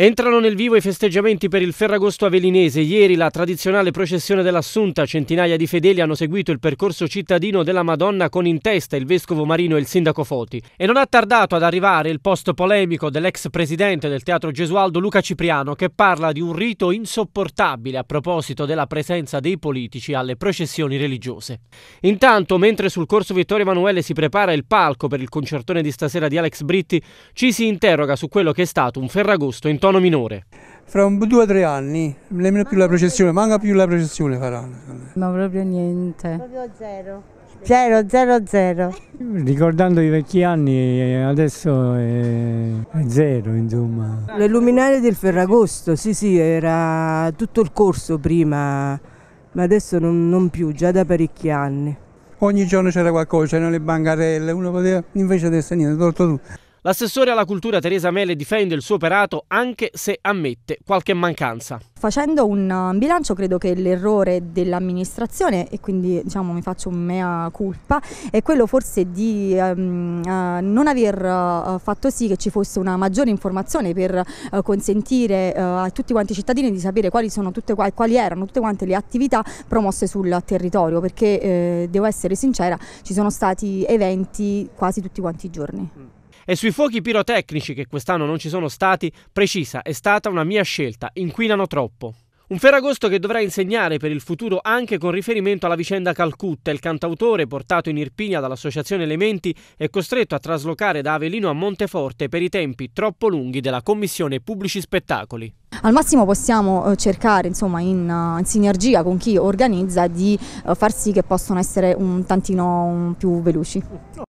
Entrano nel vivo i festeggiamenti per il Ferragosto Avelinese. Ieri la tradizionale processione dell'Assunta, centinaia di fedeli hanno seguito il percorso cittadino della Madonna con in testa il vescovo Marino e il sindaco Foti. E non ha tardato ad arrivare il post polemico dell'ex presidente del teatro Gesualdo Luca Cipriano che parla di un rito insopportabile a proposito della presenza dei politici alle processioni religiose. Intanto, mentre sul corso Vittorio Emanuele si prepara il palco per il concertone di stasera di Alex Britti, ci si interroga su quello che è stato un Ferragosto in tono minore. Fra un, due o tre anni, nemmeno più la processione, manca più la processione faranno. Ma proprio niente. Proprio zero. Zero, zero, zero. Ricordando i vecchi anni, adesso è, zero, insomma. Le luminarie del Ferragosto, sì, sì, era tutto il corso prima, ma adesso non, non più, già da parecchi anni. Ogni giorno c'era qualcosa, c'erano le bancarelle, uno poteva, invece adesso niente, tolto tutto. L'assessore alla cultura Teresa Mele difende il suo operato anche se ammette qualche mancanza. Facendo un eh, bilancio credo che l'errore dell'amministrazione, e quindi diciamo, mi faccio un mea culpa, è quello forse di ehm, eh, non aver eh, fatto sì che ci fosse una maggiore informazione per eh, consentire eh, a tutti quanti i cittadini di sapere quali, tutte, quali, erano tutte quante le attività promosse sul territorio, perché eh, devo essere sincera, ci sono stati eventi quasi tutti quanti i giorni. Mm. E sui fuochi pirotecnici che quest'anno non ci sono stati, precisa, è stata una mia scelta, inquinano troppo. Un Ferragosto che dovrà insegnare per il futuro anche con riferimento alla vicenda Calcutta. Il cantautore, portato in Irpigna dall'associazione Elementi, è costretto a traslocare da Avelino a Monteforte per i tempi troppo lunghi della commissione Pubblici Spettacoli. Al massimo possiamo eh, cercare insomma, in, eh, in, sinergia con chi organizza di eh, far sì che possano essere un tantino più veloci.